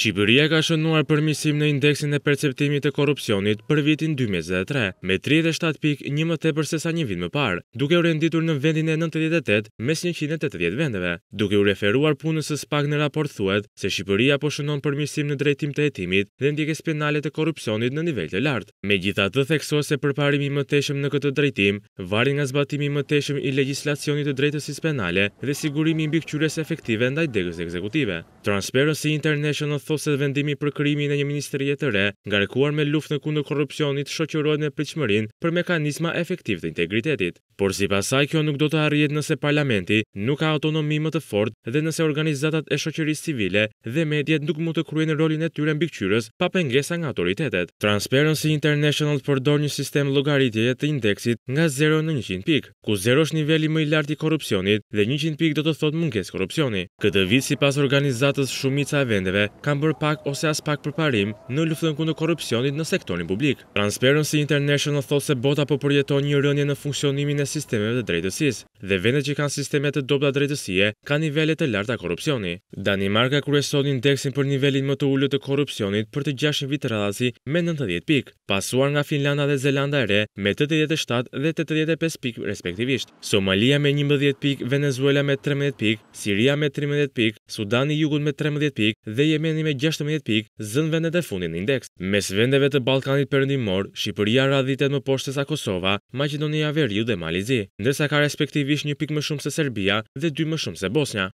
Shqipëria ka shënuar përmisim në indeksin e perceptimit e korupcionit për vitin 2023, me 37 pik një më tepër se sa një vit më parë, duke u renditur në vendin e 98 mes 180 vendeve, duke u referuar punës së spak në raport thuet se Shqipëria po shënon përmisim në drejtim të etimit dhe ndjekes penalet e korupcionit në nivell të lartë. Me gjitha të thekso se përparimi më teshëm në këtë drejtim, varin nga zbatimi më teshëm i legislacionit të drejtësis penale dhe sigurimi i bikqyres efektive ndaj degës ekzekutive. Transparency International thosë se vendimi për krimin e një e të re, nga rekuar me luft në kundë korupcionit, shoqërojnë me pritëshmërin për mekanisma efektiv të integritetit. Por si pasaj, kjo nuk do të arrijet nëse parlamenti nuk ka autonomi më të fort dhe nëse organizatat e shoqërisë civile dhe mediat nuk mund të kryen rolin e tyre në bikqyres pa pengesa nga autoritetet. Transparency International përdor një sistem llogaritjeje të indeksit nga 0 në 100 pikë, ku 0 është niveli më i lartë i korrupsionit dhe 100 pikë do të thotë mungesë korrupsioni. Këtë vit sipas organizatës shumica e vendeve kanë bërë pak ose as pak përparim në luftën kundë korupcionit në sektorin publik. Transparency International thot se bota po përjeton një rënje në funksionimin e sistemeve të drejtësis, dhe vendet që kanë sistemet të dobla drejtësie ka nivellet të larta korupcioni. Danimarka kërësot indeksin për nivellin më të ullë të korupcionit për të gjashin vitë rrazi me 90 pik, pasuar nga Finlanda dhe Zelanda e re me 87 dhe 85 pik respektivisht. Somalia me 11 pik, Venezuela me 13 pik, Siria me 13 pik, Sudani jugun me 13 pik dhe Jemeni me me 16 pik zën vendet e fundin indeks. Mes vendeve të Balkanit përëndimor, Shqipëria radhitet më poshtës a Kosova, Macedonia Veriu dhe Malizi, ndërsa ka respektivisht një pik më shumë se Serbia dhe dy më shumë se Bosnia.